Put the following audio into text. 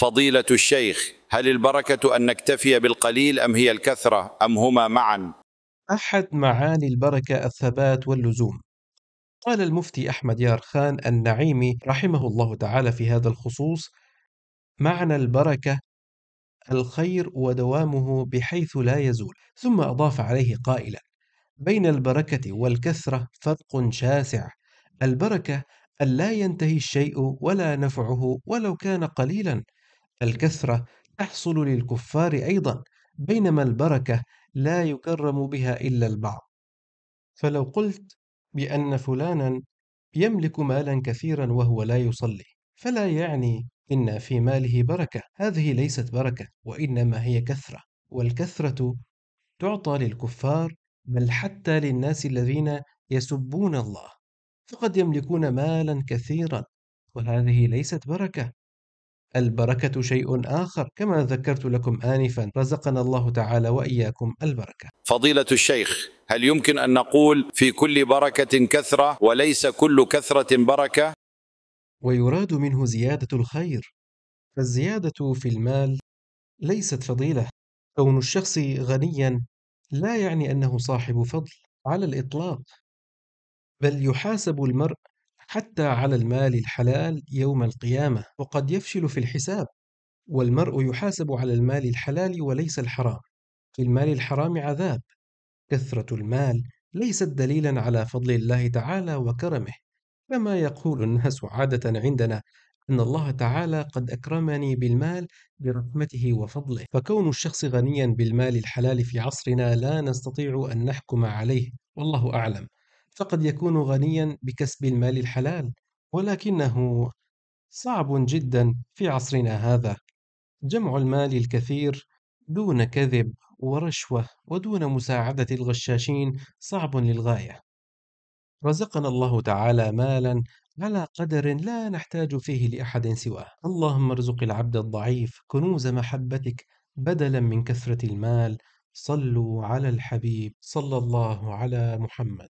فضيلة الشيخ هل البركة أن نكتفي بالقليل أم هي الكثرة أم هما معا؟ أحد معاني البركة الثبات واللزوم قال المفتي أحمد يار خان النعيمي رحمه الله تعالى في هذا الخصوص معنى البركة الخير ودوامه بحيث لا يزول ثم أضاف عليه قائلا بين البركة والكثرة فرق شاسع البركة أن لا ينتهي الشيء ولا نفعه ولو كان قليلا فالكثرة تحصل للكفار أيضا بينما البركة لا يكرم بها إلا البعض فلو قلت بأن فلانا يملك مالا كثيرا وهو لا يصلي فلا يعني إن في ماله بركة هذه ليست بركة وإنما هي كثرة والكثرة تعطى للكفار بل حتى للناس الذين يسبون الله فقد يملكون مالا كثيرا وهذه ليست بركة البركة شيء آخر كما ذكرت لكم آنفا رزقنا الله تعالى وإياكم البركة فضيلة الشيخ هل يمكن أن نقول في كل بركة كثرة وليس كل كثرة بركة؟ ويراد منه زيادة الخير فالزيادة في المال ليست فضيلة كون الشخص غنيا لا يعني أنه صاحب فضل على الإطلاق بل يحاسب المرء حتى على المال الحلال يوم القيامة وقد يفشل في الحساب والمرء يحاسب على المال الحلال وليس الحرام في المال الحرام عذاب كثرة المال ليست دليلا على فضل الله تعالى وكرمه كما يقول الناس عادة عندنا أن الله تعالى قد أكرمني بالمال برحمته وفضله فكون الشخص غنيا بالمال الحلال في عصرنا لا نستطيع أن نحكم عليه والله أعلم فقد يكون غنيا بكسب المال الحلال ولكنه صعب جدا في عصرنا هذا جمع المال الكثير دون كذب ورشوه ودون مساعده الغشاشين صعب للغايه رزقنا الله تعالى مالا على قدر لا نحتاج فيه لاحد سواه اللهم ارزق العبد الضعيف كنوز محبتك بدلا من كثره المال صلوا على الحبيب صلى الله على محمد